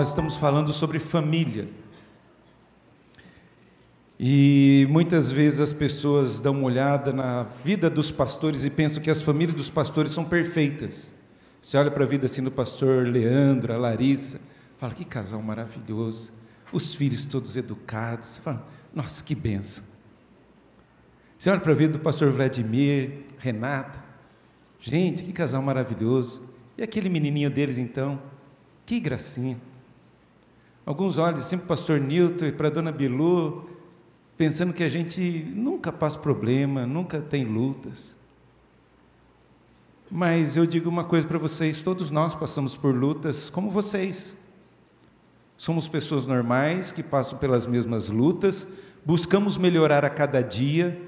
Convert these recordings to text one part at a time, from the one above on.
nós estamos falando sobre família. E muitas vezes as pessoas dão uma olhada na vida dos pastores e pensam que as famílias dos pastores são perfeitas. Você olha para a vida assim do pastor Leandro, a Larissa, fala que casal maravilhoso, os filhos todos educados, você fala, nossa, que benção. Você olha para a vida do pastor Vladimir, Renata, gente, que casal maravilhoso. E aquele menininho deles então, que gracinha alguns olhos sempre para o pastor Newton e para a dona Bilu, pensando que a gente nunca passa problema, nunca tem lutas. Mas eu digo uma coisa para vocês: todos nós passamos por lutas como vocês. Somos pessoas normais que passam pelas mesmas lutas, buscamos melhorar a cada dia,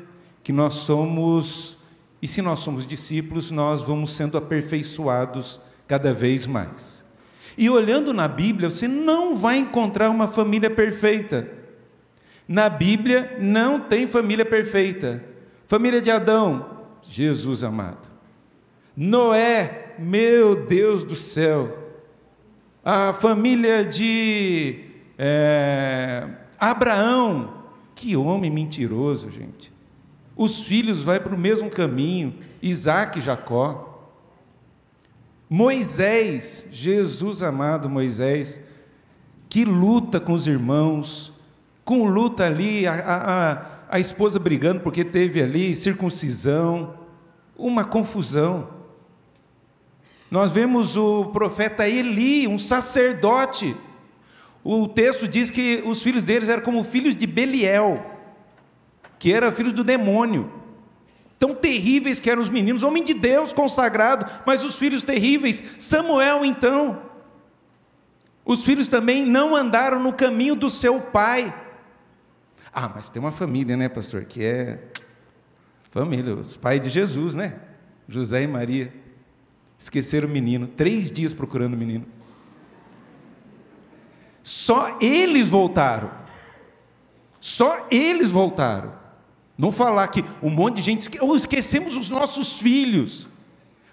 que nós somos, e se nós somos discípulos, nós vamos sendo aperfeiçoados cada vez mais. E olhando na Bíblia, você não vai encontrar uma família perfeita. Na Bíblia não tem família perfeita. Família de Adão, Jesus amado. Noé, meu Deus do céu. A família de é, Abraão, que homem mentiroso, gente. Os filhos vai para o mesmo caminho, Isaac e Jacó. Moisés, Jesus amado Moisés, que luta com os irmãos, com luta ali, a, a, a esposa brigando porque teve ali circuncisão, uma confusão. Nós vemos o profeta Eli, um sacerdote. O texto diz que os filhos deles eram como filhos de Beliel, que eram filhos do demônio tão terríveis que eram os meninos, homem de Deus consagrado, mas os filhos terríveis. Samuel, então, os filhos também não andaram no caminho do seu pai. Ah, mas tem uma família, né, pastor, que é família, os pais de Jesus, né? José e Maria. Esqueceram o menino, três dias procurando o menino. Só eles voltaram. Só eles voltaram. Não falar que um monte de gente. Esquecemos os nossos filhos.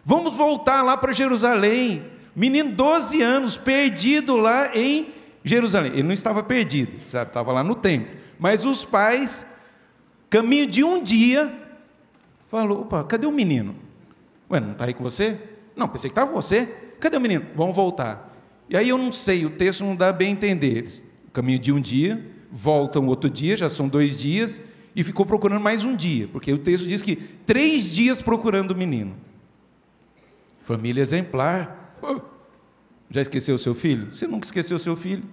Vamos voltar lá para Jerusalém. Menino, 12 anos, perdido lá em Jerusalém. Ele não estava perdido, sabe? Estava lá no templo. Mas os pais, caminho de um dia, falou: opa, cadê o menino? Ué, não está aí com você? Não, pensei que estava você. Cadê o menino? Vão voltar. E aí eu não sei, o texto não dá bem entender. Caminho de um dia, voltam outro dia, já são dois dias, e ficou procurando mais um dia, porque o texto diz que três dias procurando o menino. Família exemplar. já esqueceu o seu filho? Você nunca esqueceu o seu filho?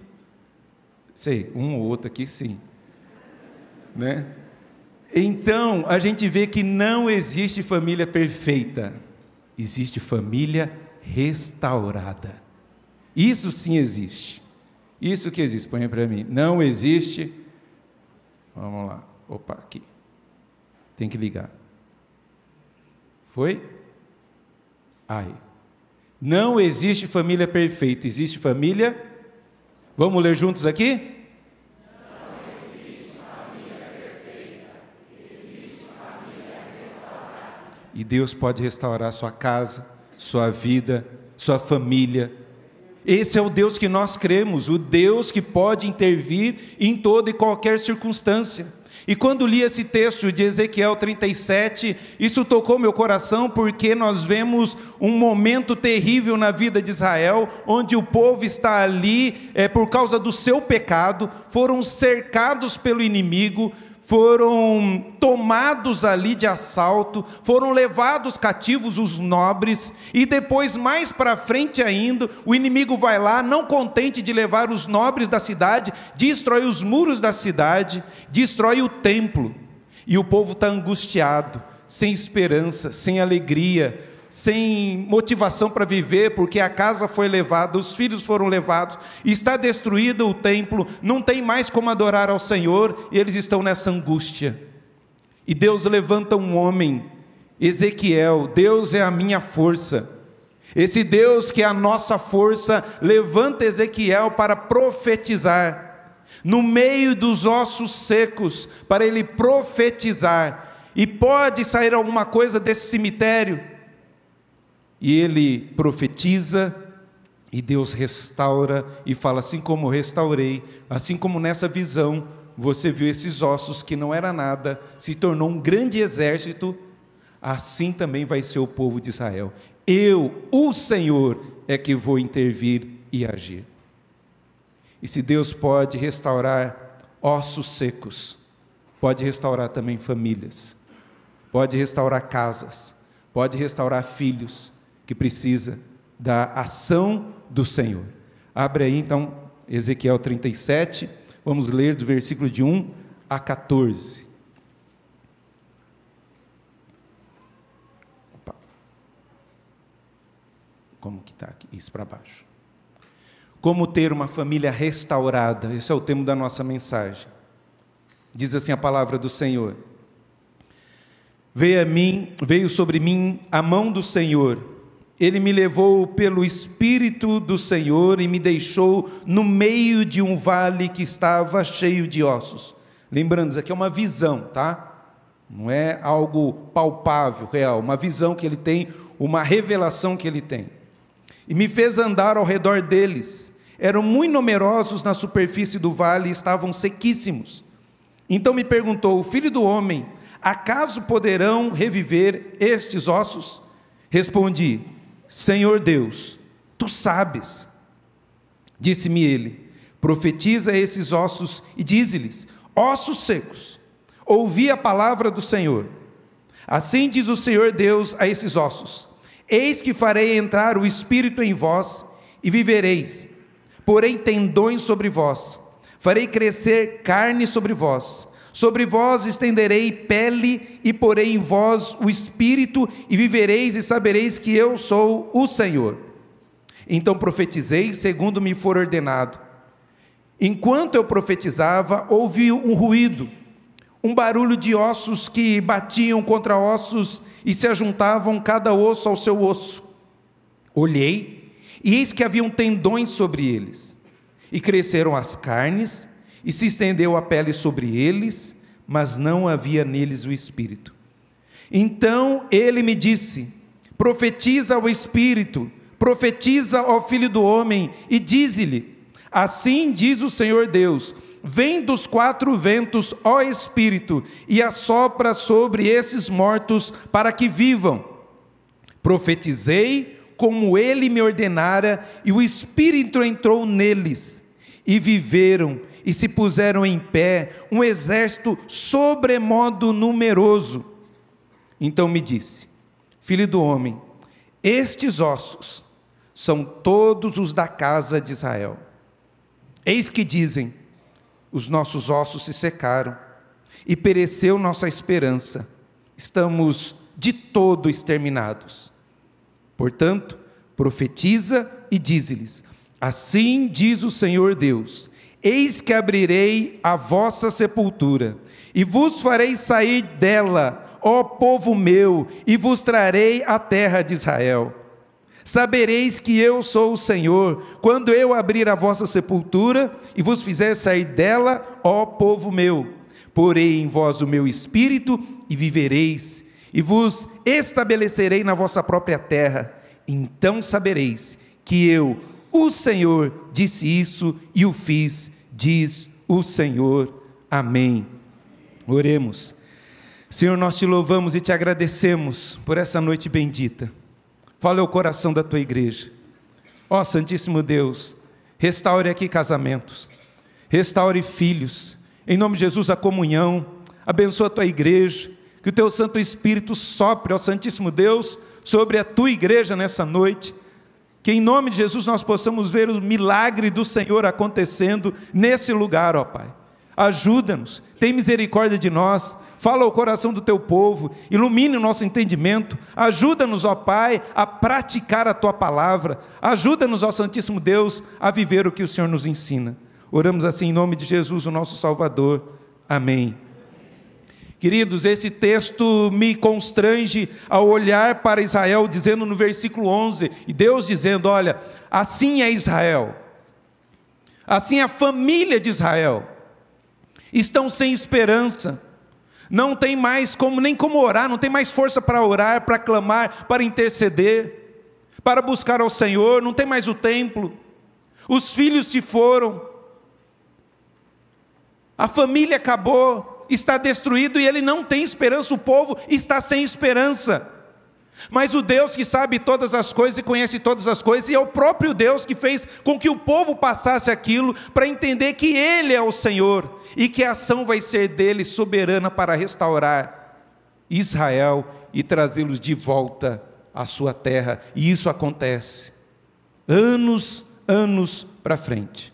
Sei, um ou outro aqui sim. Né? Então, a gente vê que não existe família perfeita, existe família restaurada. Isso sim existe. Isso que existe, põe para mim. Não existe. Vamos lá. Opa, aqui. Tem que ligar. Foi? Aí. Não existe família perfeita, existe família. Vamos ler juntos aqui? E Deus pode restaurar sua casa, sua vida, sua família. Esse é o Deus que nós cremos, o Deus que pode intervir em toda e qualquer circunstância. E quando li esse texto de Ezequiel 37, isso tocou meu coração porque nós vemos um momento terrível na vida de Israel, onde o povo está ali é, por causa do seu pecado, foram cercados pelo inimigo, foram tomados ali de assalto, foram levados cativos os nobres, e depois, mais para frente ainda, o inimigo vai lá, não contente de levar os nobres da cidade, destrói os muros da cidade, destrói o templo, e o povo está angustiado, sem esperança, sem alegria, sem motivação para viver, porque a casa foi levada, os filhos foram levados, está destruído o templo, não tem mais como adorar ao Senhor, e eles estão nessa angústia. E Deus levanta um homem, Ezequiel, Deus é a minha força. Esse Deus que é a nossa força, levanta Ezequiel para profetizar. No meio dos ossos secos, para ele profetizar. E pode sair alguma coisa desse cemitério, e ele profetiza e Deus restaura e fala assim como restaurei, assim como nessa visão você viu esses ossos que não era nada, se tornou um grande exército, assim também vai ser o povo de Israel. Eu, o Senhor, é que vou intervir e agir. E se Deus pode restaurar ossos secos, pode restaurar também famílias, pode restaurar casas, pode restaurar filhos, que precisa da ação do Senhor. Abre aí então Ezequiel 37, vamos ler do versículo de 1 a 14. Opa. Como que está aqui? Isso para baixo. Como ter uma família restaurada? Esse é o tema da nossa mensagem. Diz assim a palavra do Senhor. Veio a mim, veio sobre mim a mão do Senhor ele me levou pelo Espírito do Senhor e me deixou no meio de um vale que estava cheio de ossos. Lembrando, isso aqui é uma visão, tá? Não é algo palpável, real. Uma visão que ele tem, uma revelação que ele tem. E me fez andar ao redor deles. Eram muito numerosos na superfície do vale e estavam sequíssimos. Então me perguntou: Filho do homem, acaso poderão reviver estes ossos? Respondi: Senhor Deus, tu sabes. Disse-me ele: Profetiza a esses ossos e dize-lhes: Ossos secos, ouvi a palavra do Senhor. Assim diz o Senhor Deus a esses ossos: Eis que farei entrar o espírito em vós e vivereis. Porém tendões sobre vós, farei crescer carne sobre vós Sobre vós estenderei pele e porei em vós o espírito, e vivereis e sabereis que eu sou o Senhor. Então profetizei segundo me for ordenado. Enquanto eu profetizava, ouvi um ruído, um barulho de ossos que batiam contra ossos e se ajuntavam cada osso ao seu osso. Olhei, e eis que haviam tendões sobre eles, e cresceram as carnes, e se estendeu a pele sobre eles, mas não havia neles o espírito. Então ele me disse: Profetiza ao espírito, profetiza ao filho do homem, e dize-lhe: Assim diz o Senhor Deus: Vem dos quatro ventos, ó espírito, e assopra sobre esses mortos para que vivam. Profetizei como ele me ordenara, e o espírito entrou neles e viveram e se puseram em pé, um exército sobremodo numeroso. Então me disse: Filho do homem, estes ossos são todos os da casa de Israel. Eis que dizem: Os nossos ossos se secaram e pereceu nossa esperança. Estamos de todo exterminados. Portanto, profetiza e diz lhes Assim diz o Senhor Deus: Eis que abrirei a vossa sepultura, e vos farei sair dela, ó povo meu, e vos trarei a terra de Israel. Sabereis que eu sou o Senhor, quando eu abrir a vossa sepultura e vos fizer sair dela, ó povo meu. Porei em vós o meu espírito e vivereis, e vos estabelecerei na vossa própria terra. Então sabereis que eu, o Senhor disse isso e o fiz, diz o Senhor. Amém. Oremos. Senhor, nós te louvamos e te agradecemos por essa noite bendita. Fala o coração da tua igreja. Ó oh, Santíssimo Deus, restaure aqui casamentos, restaure filhos. Em nome de Jesus, a comunhão. Abençoa a tua igreja. Que o teu Santo Espírito sopre, ó oh, Santíssimo Deus, sobre a tua igreja nessa noite que em nome de Jesus nós possamos ver o milagre do Senhor acontecendo nesse lugar, ó Pai. Ajuda-nos, tem misericórdia de nós, fala ao coração do teu povo, ilumine o nosso entendimento, ajuda-nos, ó Pai, a praticar a tua palavra, ajuda-nos, ó Santíssimo Deus, a viver o que o Senhor nos ensina. Oramos assim em nome de Jesus, o nosso Salvador. Amém. Queridos, esse texto me constrange a olhar para Israel, dizendo no versículo 11, e Deus dizendo: Olha, assim é Israel, assim a família de Israel, estão sem esperança, não tem mais como, nem como orar, não tem mais força para orar, para clamar, para interceder, para buscar ao Senhor, não tem mais o templo, os filhos se foram, a família acabou, está destruído e ele não tem esperança, o povo está sem esperança. Mas o Deus que sabe todas as coisas e conhece todas as coisas, e é o próprio Deus que fez com que o povo passasse aquilo para entender que Ele é o Senhor e que a ação vai ser dele soberana para restaurar Israel e trazê-los de volta à sua terra. E isso acontece anos, anos para frente.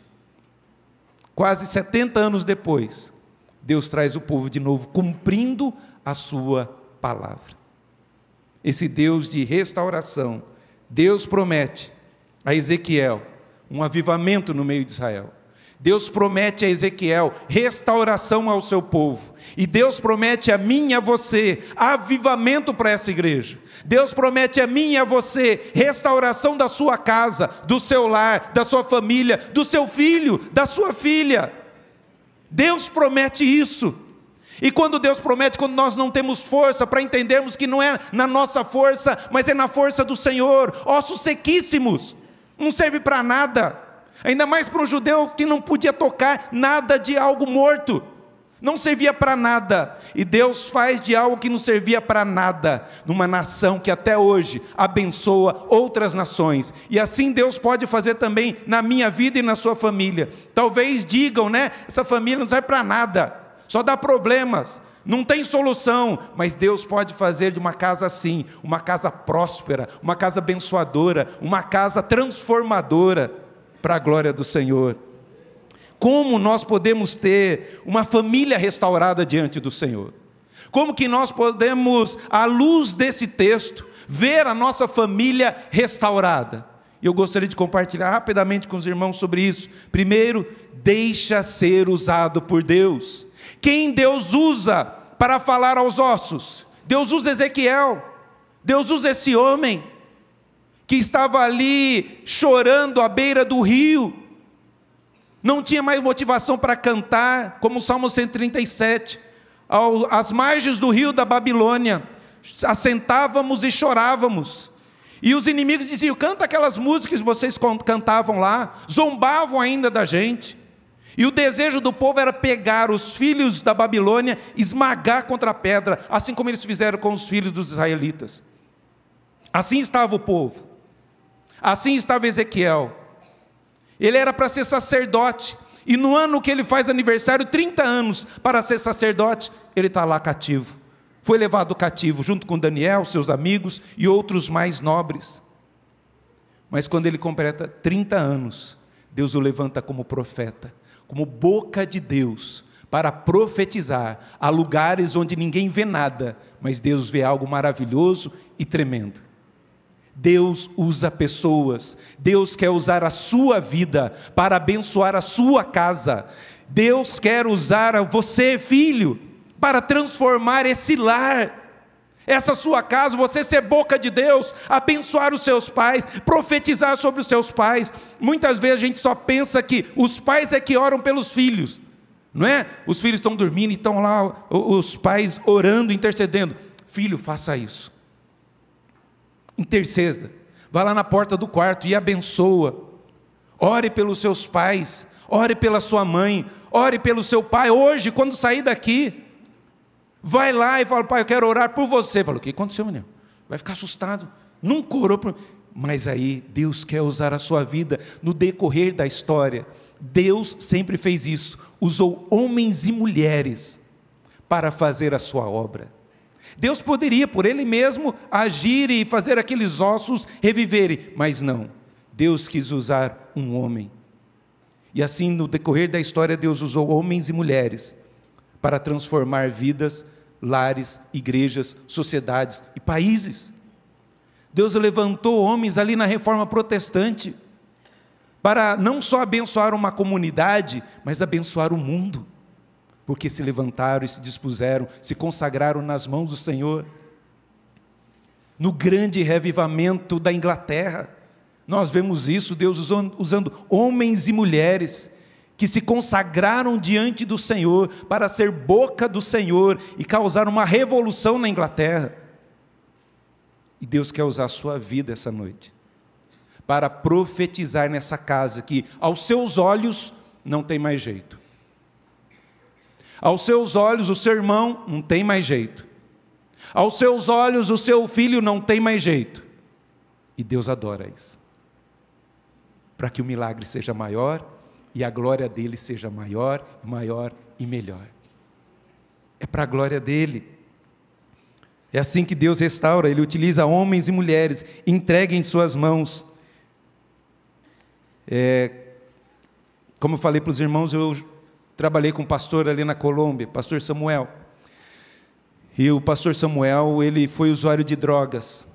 Quase 70 anos depois, Deus traz o povo de novo, cumprindo a sua palavra. Esse Deus de restauração, Deus promete a Ezequiel um avivamento no meio de Israel. Deus promete a Ezequiel restauração ao seu povo. E Deus promete a mim e a você avivamento para essa igreja. Deus promete a mim e a você restauração da sua casa, do seu lar, da sua família, do seu filho, da sua filha. Deus promete isso. E quando Deus promete, quando nós não temos força para entendermos que não é na nossa força, mas é na força do Senhor, ossos sequíssimos, não serve para nada, ainda mais para um judeu que não podia tocar nada de algo morto não servia para nada, e Deus faz de algo que não servia para nada, numa nação que até hoje abençoa outras nações, e assim Deus pode fazer também na minha vida e na sua família. Talvez digam, né? Essa família não serve para nada, só dá problemas, não tem solução, mas Deus pode fazer de uma casa assim, uma casa próspera, uma casa abençoadora, uma casa transformadora para a glória do Senhor. Como nós podemos ter uma família restaurada diante do Senhor? Como que nós podemos, à luz desse texto, ver a nossa família restaurada? Eu gostaria de compartilhar rapidamente com os irmãos sobre isso. Primeiro, deixa ser usado por Deus. Quem Deus usa para falar aos ossos? Deus usa Ezequiel. Deus usa esse homem que estava ali chorando à beira do rio não tinha mais motivação para cantar, como o Salmo 137, ao, às margens do rio da Babilônia, assentávamos e chorávamos. E os inimigos diziam: canta aquelas músicas que vocês cantavam lá, zombavam ainda da gente. E o desejo do povo era pegar os filhos da Babilônia, esmagar contra a pedra, assim como eles fizeram com os filhos dos israelitas. Assim estava o povo, assim estava Ezequiel ele era para ser sacerdote. E no ano que ele faz aniversário, 30 anos para ser sacerdote, ele está lá cativo. Foi levado cativo junto com Daniel, seus amigos e outros mais nobres. Mas quando ele completa 30 anos, Deus o levanta como profeta, como boca de Deus, para profetizar a lugares onde ninguém vê nada, mas Deus vê algo maravilhoso e tremendo. Deus usa pessoas, Deus quer usar a sua vida para abençoar a sua casa, Deus quer usar você, filho, para transformar esse lar, essa sua casa, você ser boca de Deus, abençoar os seus pais, profetizar sobre os seus pais. Muitas vezes a gente só pensa que os pais é que oram pelos filhos, não é? Os filhos estão dormindo e estão lá os pais orando, intercedendo. Filho, faça isso interceda. Vá lá na porta do quarto e abençoa. Ore pelos seus pais, ore pela sua mãe, ore pelo seu pai. Hoje, quando sair daqui, vai lá e fala: Pai, eu quero orar por você. Fala: O que aconteceu, menino? Vai ficar assustado. Nunca orou por. Mas aí, Deus quer usar a sua vida no decorrer da história. Deus sempre fez isso. Usou homens e mulheres para fazer a sua obra. Deus poderia por Ele mesmo agir e fazer aqueles ossos reviverem, mas não. Deus quis usar um homem. E assim, no decorrer da história, Deus usou homens e mulheres para transformar vidas, lares, igrejas, sociedades e países. Deus levantou homens ali na reforma protestante para não só abençoar uma comunidade, mas abençoar o mundo porque se levantaram e se dispuseram, se consagraram nas mãos do Senhor. No grande revivamento da Inglaterra, nós vemos isso, Deus usando homens e mulheres que se consagraram diante do Senhor para ser boca do Senhor e causar uma revolução na Inglaterra. E Deus quer usar a sua vida essa noite para profetizar nessa casa que aos seus olhos não tem mais jeito aos seus olhos, o seu irmão não tem mais jeito. Aos seus olhos, o seu filho não tem mais jeito. E Deus adora isso. Para que o milagre seja maior e a glória dele seja maior, maior e melhor. É para a glória dele. É assim que Deus restaura, ele utiliza homens e mulheres, entregue em suas mãos. É, como eu falei para os irmãos, eu Trabalhei com um pastor ali na Colômbia, pastor Samuel. E o pastor Samuel, ele foi usuário de drogas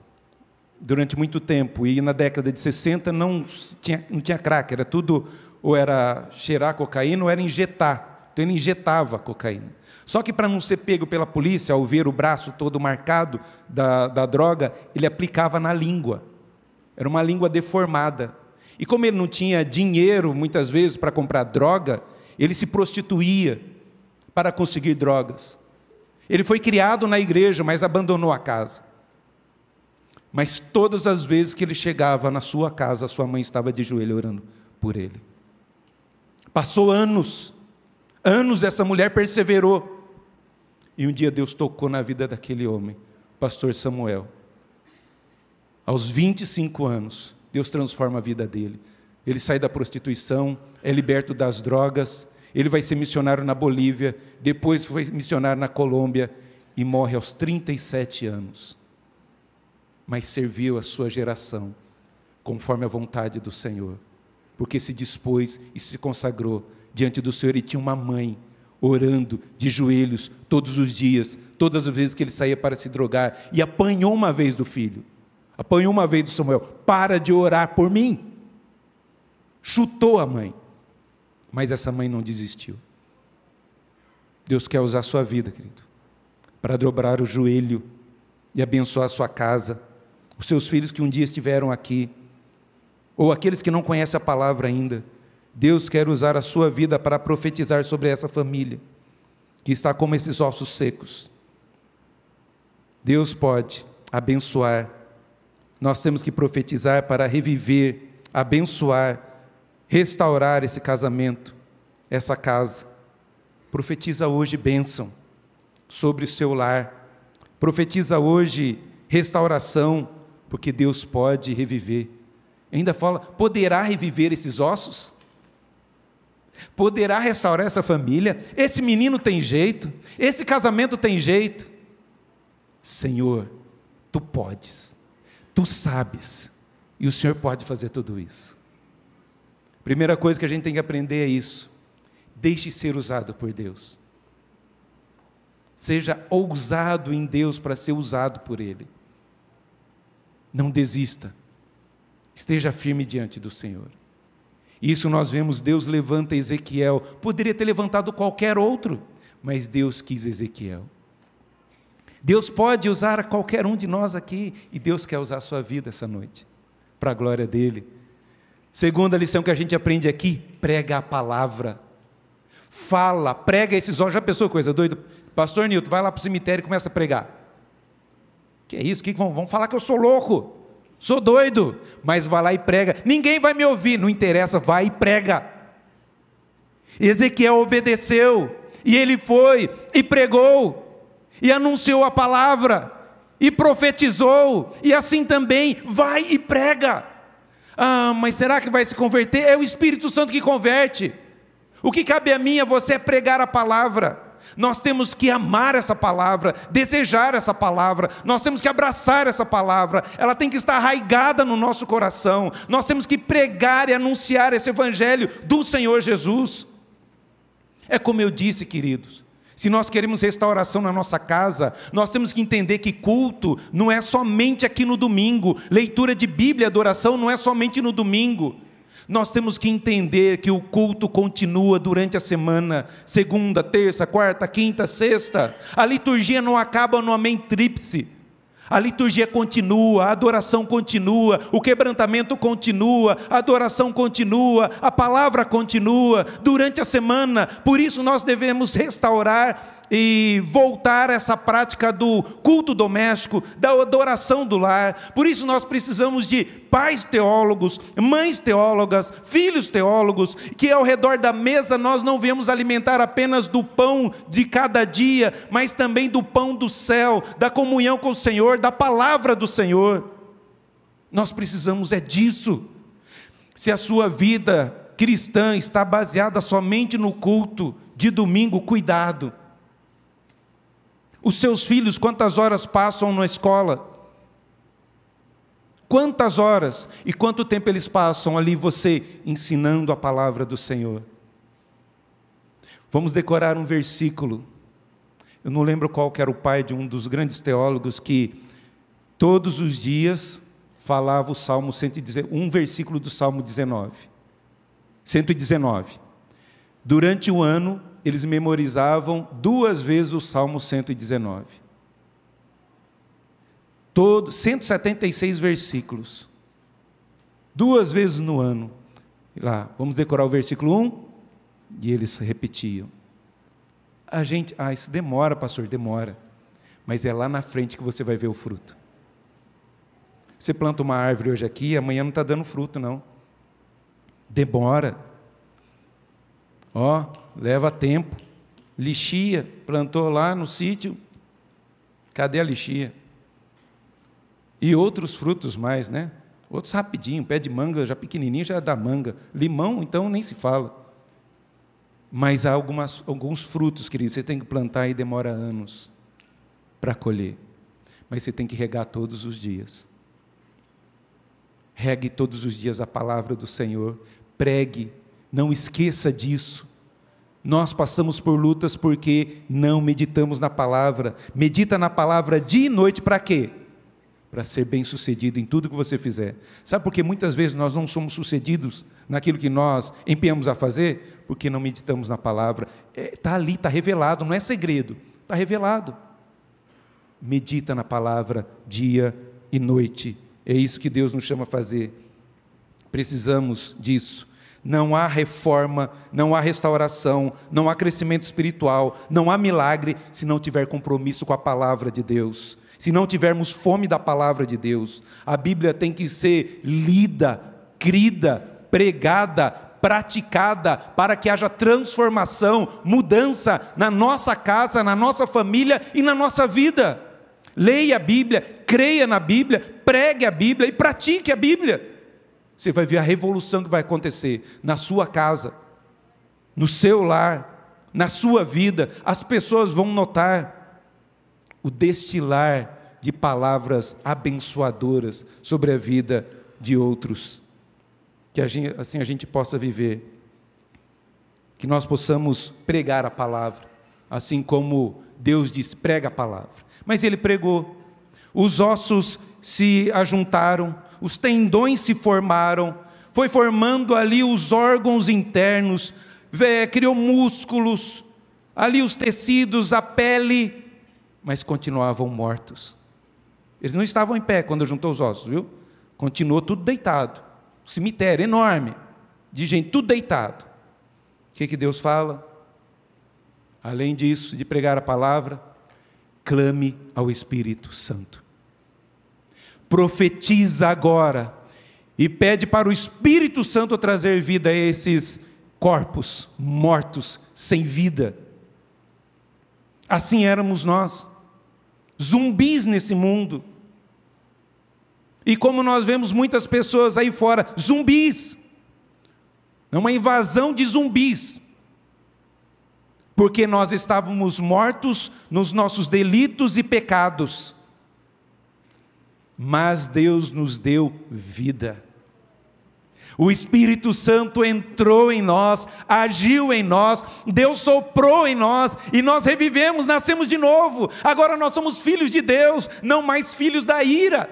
durante muito tempo. E na década de 60 não tinha, não tinha crack, era tudo ou era cheirar cocaína ou era injetar. Então ele injetava cocaína. Só que para não ser pego pela polícia, ao ver o braço todo marcado da, da droga, ele aplicava na língua. Era uma língua deformada. E como ele não tinha dinheiro, muitas vezes, para comprar droga, ele se prostituía para conseguir drogas. Ele foi criado na igreja, mas abandonou a casa. Mas todas as vezes que ele chegava na sua casa, a sua mãe estava de joelho orando por ele. Passou anos, anos essa mulher perseverou. E um dia Deus tocou na vida daquele homem, pastor Samuel. Aos 25 anos, Deus transforma a vida dele ele sai da prostituição, é liberto das drogas, ele vai ser missionário na Bolívia, depois foi missionário na Colômbia e morre aos 37 anos. Mas serviu a sua geração conforme a vontade do Senhor, porque se dispôs e se consagrou diante do Senhor e tinha uma mãe orando de joelhos todos os dias, todas as vezes que ele saía para se drogar e apanhou uma vez do filho. Apanhou uma vez do Samuel, para de orar por mim chutou a mãe. Mas essa mãe não desistiu. Deus quer usar a sua vida, querido, para dobrar o joelho e abençoar a sua casa, os seus filhos que um dia estiveram aqui, ou aqueles que não conhecem a palavra ainda. Deus quer usar a sua vida para profetizar sobre essa família, que está como esses ossos secos. Deus pode abençoar. Nós temos que profetizar para reviver, abençoar restaurar esse casamento, essa casa. Profetiza hoje bênção sobre o seu lar. Profetiza hoje restauração, porque Deus pode reviver. Ainda fala: poderá reviver esses ossos? Poderá restaurar essa família? Esse menino tem jeito? Esse casamento tem jeito? Senhor, tu podes, tu sabes, e o Senhor pode fazer tudo isso. Primeira coisa que a gente tem que aprender é isso. Deixe ser usado por Deus. Seja ousado em Deus para ser usado por Ele. Não desista. Esteja firme diante do Senhor. Isso nós vemos Deus levanta Ezequiel. Poderia ter levantado qualquer outro, mas Deus quis Ezequiel. Deus pode usar qualquer um de nós aqui e Deus quer usar a sua vida essa noite, para a glória dele Segunda lição que a gente aprende aqui: prega a palavra. Fala, prega esses olhos. Já pensou coisa doida? Pastor Nilton, vai lá para o cemitério e começa a pregar. Que é isso? Que vão, vão falar que eu sou louco, sou doido, mas vai lá e prega. Ninguém vai me ouvir, não interessa, vai e prega. Ezequiel obedeceu, e ele foi, e pregou, e anunciou a palavra, e profetizou, e assim também vai e prega. Ah, mas será que vai se converter? É o Espírito Santo que converte. O que cabe a mim a é você é pregar a palavra. Nós temos que amar essa palavra, desejar essa palavra, nós temos que abraçar essa palavra, ela tem que estar arraigada no nosso coração, nós temos que pregar e anunciar esse evangelho do Senhor Jesus. É como eu disse, queridos, se nós queremos restauração na nossa casa, nós temos que entender que culto não é somente aqui no domingo, leitura de Bíblia, adoração não é somente no domingo. Nós temos que entender que o culto continua durante a semana, segunda, terça, quarta, quinta, sexta. A liturgia não acaba no amém tríplice. A liturgia continua, a adoração continua, o quebrantamento continua, a adoração continua, a palavra continua durante a semana. Por isso nós devemos restaurar e voltar a essa prática do culto doméstico, da adoração do lar. Por isso nós precisamos de pais teólogos, mães teólogas, filhos teólogos, que ao redor da mesa nós não vemos alimentar apenas do pão de cada dia, mas também do pão do céu, da comunhão com o Senhor, da palavra do Senhor. Nós precisamos é disso. Se a sua vida cristã está baseada somente no culto de domingo, cuidado os seus filhos, quantas horas passam na escola? Quantas horas e quanto tempo eles passam ali você ensinando a palavra do Senhor? Vamos decorar um versículo. Eu não lembro qual que era o pai de um dos grandes teólogos que todos os dias falava o Salmo 119, um versículo do Salmo 19. 119. Durante o ano, eles memorizavam duas vezes o Salmo 119. Todo, 176 versículos. Duas vezes no ano. Lá, vamos decorar o versículo 1? E eles repetiam. A gente, ah, isso demora, pastor, demora. Mas é lá na frente que você vai ver o fruto. Você planta uma árvore hoje aqui, amanhã não está dando fruto, não. Demora. Ó, leva tempo. Lixia, plantou lá no sítio. Cadê a lixia? E outros frutos mais, né? Outros rapidinho, pé de manga, já pequenininho, já é dá manga. Limão, então, nem se fala. Mas há algumas, alguns frutos, querido, você tem que plantar e demora anos para colher. Mas você tem que regar todos os dias. Regue todos os dias a palavra do Senhor. Pregue não esqueça disso. Nós passamos por lutas porque não meditamos na palavra. Medita na palavra dia e noite para quê? Para ser bem sucedido em tudo que você fizer. Sabe por que muitas vezes nós não somos sucedidos naquilo que nós empenhamos a fazer? Porque não meditamos na palavra. Está é, tá ali, está revelado, não é segredo. Está revelado. Medita na palavra dia e noite. É isso que Deus nos chama a fazer. Precisamos disso não há reforma, não há restauração, não há crescimento espiritual, não há milagre se não tiver compromisso com a palavra de Deus, se não tivermos fome da palavra de Deus. A Bíblia tem que ser lida, crida, pregada, praticada para que haja transformação, mudança na nossa casa, na nossa família e na nossa vida. Leia a Bíblia, creia na Bíblia, pregue a Bíblia e pratique a Bíblia. Você vai ver a revolução que vai acontecer na sua casa, no seu lar, na sua vida. As pessoas vão notar o destilar de palavras abençoadoras sobre a vida de outros. Que assim a gente possa viver que nós possamos pregar a palavra, assim como Deus diz: prega a palavra. Mas ele pregou, os ossos se ajuntaram, os tendões se formaram, foi formando ali os órgãos internos, criou músculos, ali os tecidos, a pele, mas continuavam mortos. Eles não estavam em pé quando juntou os ossos, viu? Continuou tudo deitado. cemitério enorme, de gente tudo deitado. O que, que Deus fala? Além disso, de pregar a palavra, clame ao Espírito Santo profetiza agora e pede para o Espírito Santo trazer vida a esses corpos mortos, sem vida. Assim éramos nós, zumbis nesse mundo. E como nós vemos muitas pessoas aí fora, zumbis. É uma invasão de zumbis. Porque nós estávamos mortos nos nossos delitos e pecados mas Deus nos deu vida. O Espírito Santo entrou em nós, agiu em nós, Deus soprou em nós e nós revivemos, nascemos de novo. Agora nós somos filhos de Deus, não mais filhos da ira.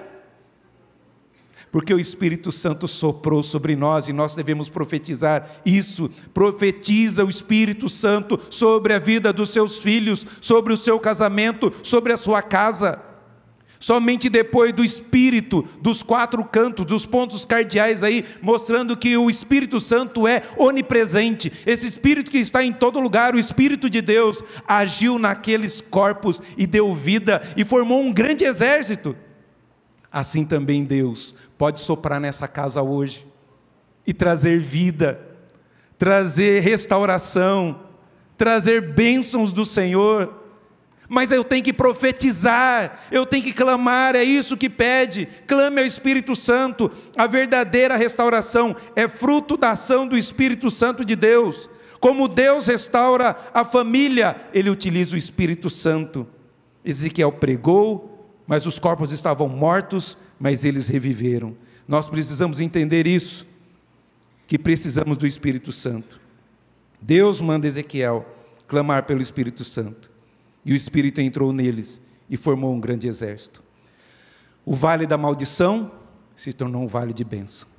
Porque o Espírito Santo soprou sobre nós e nós devemos profetizar isso. Profetiza o Espírito Santo sobre a vida dos seus filhos, sobre o seu casamento, sobre a sua casa. Somente depois do Espírito, dos quatro cantos, dos pontos cardeais aí, mostrando que o Espírito Santo é onipresente. Esse Espírito que está em todo lugar, o Espírito de Deus, agiu naqueles corpos e deu vida e formou um grande exército. Assim também Deus pode soprar nessa casa hoje e trazer vida, trazer restauração, trazer bênçãos do Senhor mas eu tenho que profetizar, eu tenho que clamar, é isso que pede. Clame ao Espírito Santo. A verdadeira restauração é fruto da ação do Espírito Santo de Deus. Como Deus restaura a família, ele utiliza o Espírito Santo. Ezequiel pregou, mas os corpos estavam mortos, mas eles reviveram. Nós precisamos entender isso, que precisamos do Espírito Santo. Deus manda Ezequiel clamar pelo Espírito Santo. E o Espírito entrou neles e formou um grande exército. O vale da maldição se tornou um vale de bênção.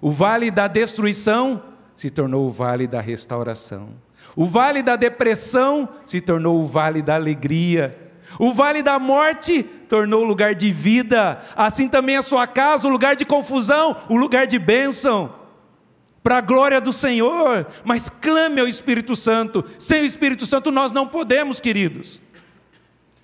O vale da destruição se tornou o vale da restauração. O vale da depressão se tornou o vale da alegria. O vale da morte tornou lugar de vida. Assim também a sua casa, o lugar de confusão, o lugar de bênção para a glória do Senhor, mas clame ao Espírito Santo. Sem o Espírito Santo nós não podemos, queridos.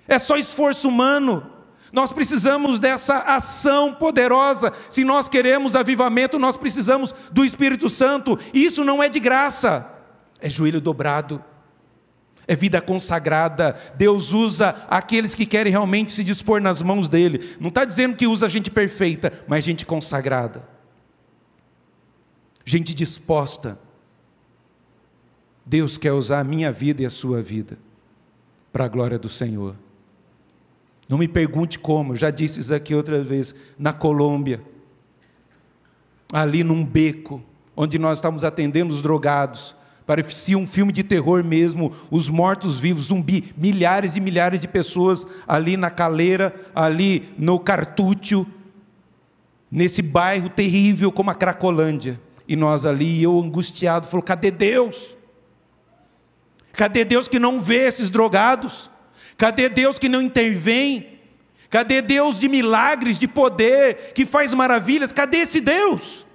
É só esforço humano. Nós precisamos dessa ação poderosa. Se nós queremos avivamento, nós precisamos do Espírito Santo. E isso não é de graça. É joelho dobrado. É vida consagrada. Deus usa aqueles que querem realmente se dispor nas mãos dele. Não está dizendo que usa gente perfeita, mas gente consagrada gente disposta. Deus quer usar a minha vida e a sua vida para a glória do Senhor. Não me pergunte como, eu já disse isso aqui outra vez, na Colômbia, ali num beco, onde nós estávamos atendendo os drogados, parecia um filme de terror mesmo, os mortos-vivos, zumbi, milhares e milhares de pessoas ali na caleira, ali no cartúcio, nesse bairro terrível como a Cracolândia. E nós ali, eu angustiado, falou: cadê Deus? Cadê Deus que não vê esses drogados? Cadê Deus que não intervém? Cadê Deus de milagres, de poder, que faz maravilhas? Cadê esse Deus?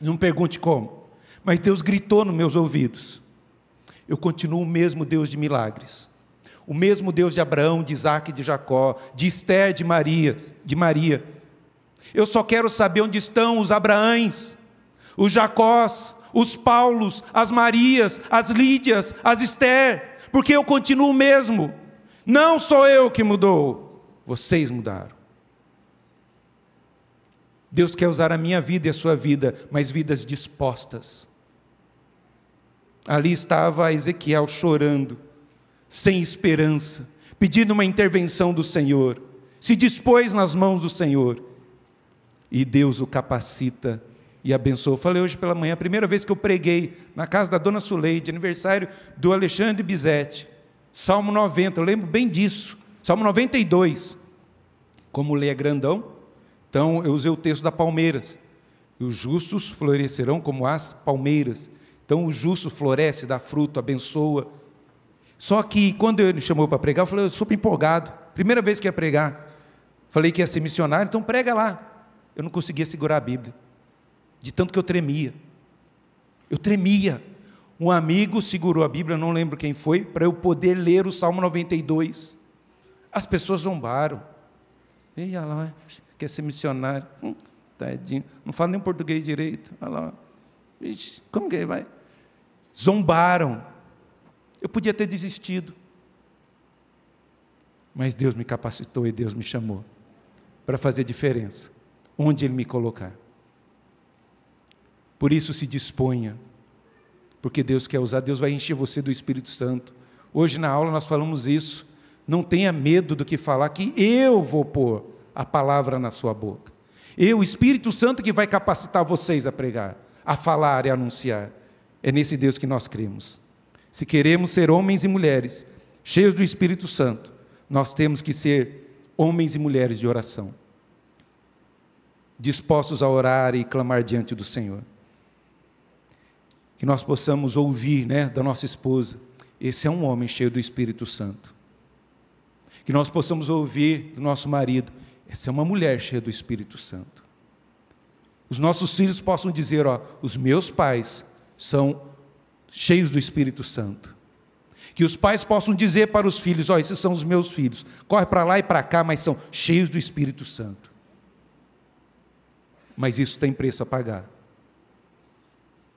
Não pergunte como, mas Deus gritou nos meus ouvidos. Eu continuo o mesmo Deus de milagres, o mesmo Deus de Abraão, de Isaac, de Jacó, de Esther de Maria, de Maria. Eu só quero saber onde estão os Abraães, os Jacós, os Paulos, as Marias, as Lídias, as Esther, porque eu continuo o mesmo. Não sou eu que mudou, vocês mudaram. Deus quer usar a minha vida e a sua vida, mas vidas dispostas. Ali estava Ezequiel chorando, sem esperança, pedindo uma intervenção do Senhor. Se dispôs nas mãos do Senhor e Deus o capacita e abençoa. Eu falei hoje pela manhã, a primeira vez que eu preguei na casa da dona Suleide, aniversário do Alexandre Bizetti, Salmo 90, eu lembro bem disso, Salmo 92. Como lê é grandão, então eu usei o texto da Palmeiras. Os justos florescerão como as palmeiras. Então o justo floresce, dá fruto, abençoa. Só que quando ele me chamou para pregar, eu falei, eu sou empolgado. Primeira vez que ia pregar. Falei que ia ser missionário, então prega lá eu não conseguia segurar a Bíblia, de tanto que eu tremia. Eu tremia. Um amigo segurou a Bíblia, não lembro quem foi, para eu poder ler o Salmo 92. As pessoas zombaram. E olha lá, quer ser missionário. Hum, tadinho. Não fala nem português direito. Olha lá. como que vai? Zombaram. Eu podia ter desistido. Mas Deus me capacitou e Deus me chamou para fazer diferença onde Ele me colocar. Por isso, se disponha, porque Deus quer usar, Deus vai encher você do Espírito Santo. Hoje na aula nós falamos isso. Não tenha medo do que falar, que eu vou pôr a palavra na sua boca. Eu, o Espírito Santo, que vai capacitar vocês a pregar, a falar e a anunciar. É nesse Deus que nós cremos. Se queremos ser homens e mulheres cheios do Espírito Santo, nós temos que ser homens e mulheres de oração dispostos a orar e clamar diante do Senhor. Que nós possamos ouvir né, da nossa esposa: esse é um homem cheio do Espírito Santo. Que nós possamos ouvir do nosso marido: essa é uma mulher cheia do Espírito Santo. Os nossos filhos possam dizer: ó, os meus pais são cheios do Espírito Santo. Que os pais possam dizer para os filhos: ó, esses são os meus filhos, corre para lá e para cá, mas são cheios do Espírito Santo mas isso tem preço a pagar.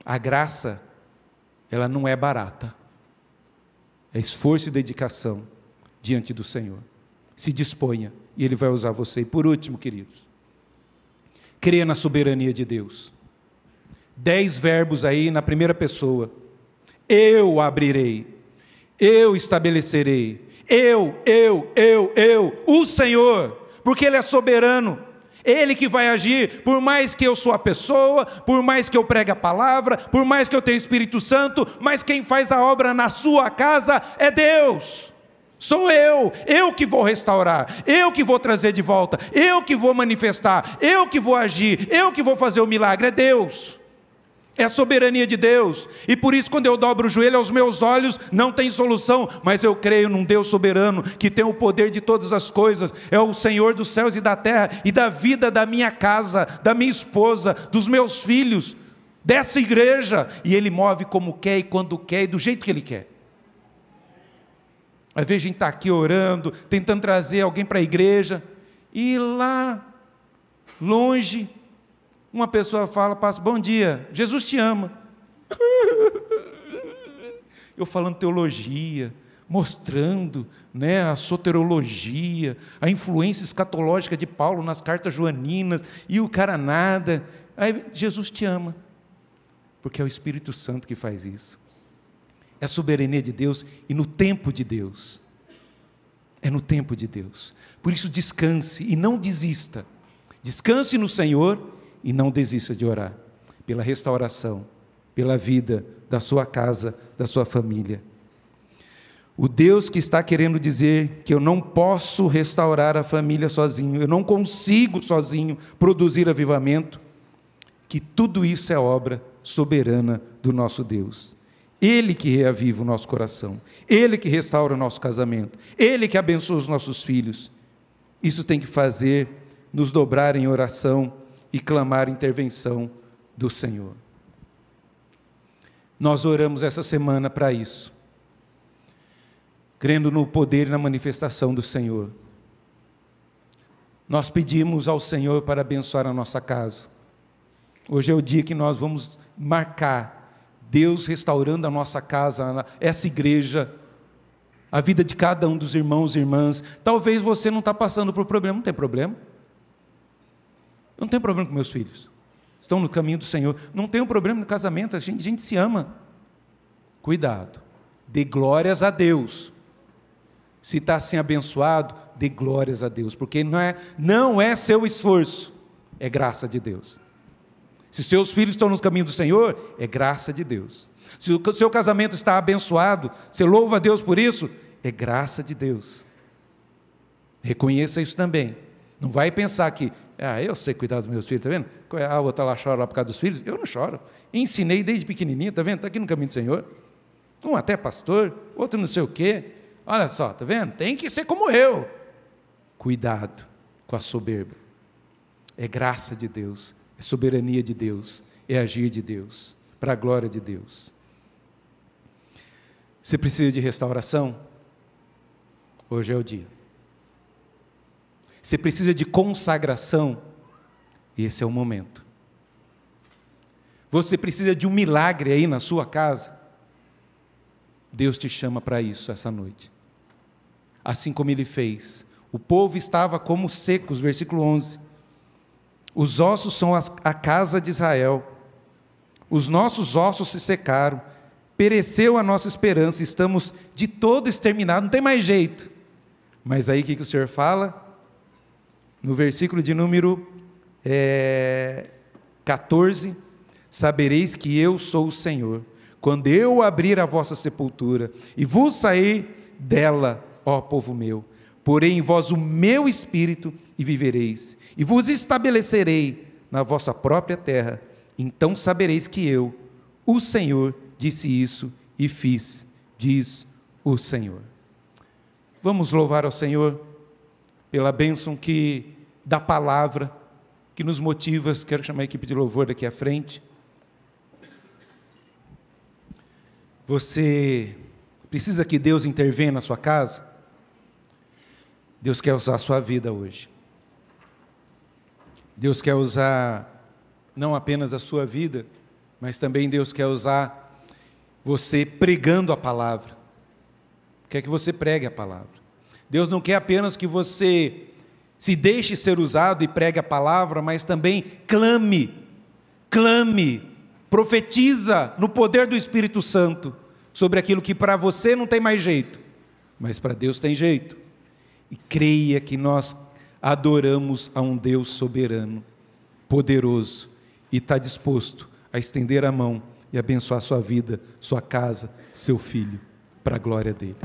A graça, ela não é barata. É esforço e dedicação diante do Senhor. Se disponha e Ele vai usar você. E por último, queridos, creia na soberania de Deus. Dez verbos aí na primeira pessoa. Eu abrirei, eu estabelecerei, eu, eu, eu, eu, o Senhor, porque Ele é soberano, ele que vai agir, por mais que eu sou a pessoa, por mais que eu pregue a palavra, por mais que eu tenha o Espírito Santo, mas quem faz a obra na sua casa é Deus. Sou eu, eu que vou restaurar, eu que vou trazer de volta, eu que vou manifestar, eu que vou agir, eu que vou fazer o milagre, é Deus é a soberania de Deus. E por isso, quando eu dobro o joelho aos meus olhos, não tem solução, mas eu creio num Deus soberano que tem o poder de todas as coisas, é o Senhor dos céus e da terra e da vida da minha casa, da minha esposa, dos meus filhos, dessa igreja. E Ele move como quer e quando quer e do jeito que Ele quer. Às vezes a gente está aqui orando, tentando trazer alguém para a igreja, e lá, longe, uma pessoa fala, passa, bom dia, Jesus te ama. Eu falando teologia, mostrando né, a soterologia, a influência escatológica de Paulo nas cartas joaninas, e o cara nada. Aí Jesus te ama, porque é o Espírito Santo que faz isso. É a soberania de Deus e no tempo de Deus. É no tempo de Deus. Por isso, descanse e não desista. Descanse no Senhor e não desista de orar pela restauração, pela vida da sua casa, da sua família. O Deus que está querendo dizer que eu não posso restaurar a família sozinho, eu não consigo sozinho produzir avivamento, que tudo isso é obra soberana do nosso Deus. Ele que reaviva o nosso coração, ele que restaura o nosso casamento, ele que abençoa os nossos filhos. Isso tem que fazer nos dobrar em oração e clamar intervenção do Senhor. Nós oramos essa semana para isso, crendo no poder e na manifestação do Senhor. Nós pedimos ao Senhor para abençoar a nossa casa. Hoje é o dia que nós vamos marcar Deus restaurando a nossa casa, essa igreja, a vida de cada um dos irmãos e irmãs. Talvez você não está passando por problema, não tem problema. Eu não tenho problema com meus filhos. Estão no caminho do Senhor. Não tenho problema no casamento, a gente, a gente se ama. Cuidado. Dê glórias a Deus. Se está assim abençoado, dê glórias a Deus, porque não é, não é seu esforço, é graça de Deus. Se seus filhos estão nos caminhos do Senhor, é graça de Deus. Se o seu casamento está abençoado, você louva a Deus por isso, é graça de Deus. Reconheça isso também. Não vai pensar que ah, eu sei cuidar dos meus filhos, está vendo? É a outra tá lá chora por causa dos filhos. Eu não choro. Ensinei desde pequenininho, está vendo? Está aqui no caminho do Senhor. Um até pastor, outro não sei o quê. Olha só, está vendo? Tem que ser como eu. Cuidado com a soberba. É graça de Deus, é soberania de Deus, é agir de Deus, para a glória de Deus. Você precisa de restauração? Hoje é o dia. Você precisa de consagração. Esse é o momento. Você precisa de um milagre aí na sua casa. Deus te chama para isso essa noite. Assim como ele fez. O povo estava como secos, versículo 11. Os ossos são a casa de Israel. Os nossos ossos se secaram. Pereceu a nossa esperança, estamos de todo exterminados, não tem mais jeito. Mas aí o que o Senhor fala? no versículo de número é, 14: Sabereis que eu sou o Senhor, quando eu abrir a vossa sepultura e vos sair dela, ó povo meu. Porém em vós o meu espírito e vivereis, e vos estabelecerei na vossa própria terra. Então sabereis que eu, o Senhor, disse isso e fiz, diz o Senhor. Vamos louvar ao Senhor pela bênção que da palavra que nos motiva, quero chamar a equipe de louvor daqui à frente. Você precisa que Deus intervenha na sua casa? Deus quer usar a sua vida hoje. Deus quer usar não apenas a sua vida, mas também Deus quer usar você pregando a palavra. Quer que você pregue a palavra. Deus não quer apenas que você se deixe ser usado e pregue a palavra, mas também clame, clame, profetiza no poder do Espírito Santo sobre aquilo que para você não tem mais jeito, mas para Deus tem jeito. E creia que nós adoramos a um Deus soberano, poderoso e está disposto a estender a mão e abençoar sua vida, sua casa, seu filho, para a glória dele.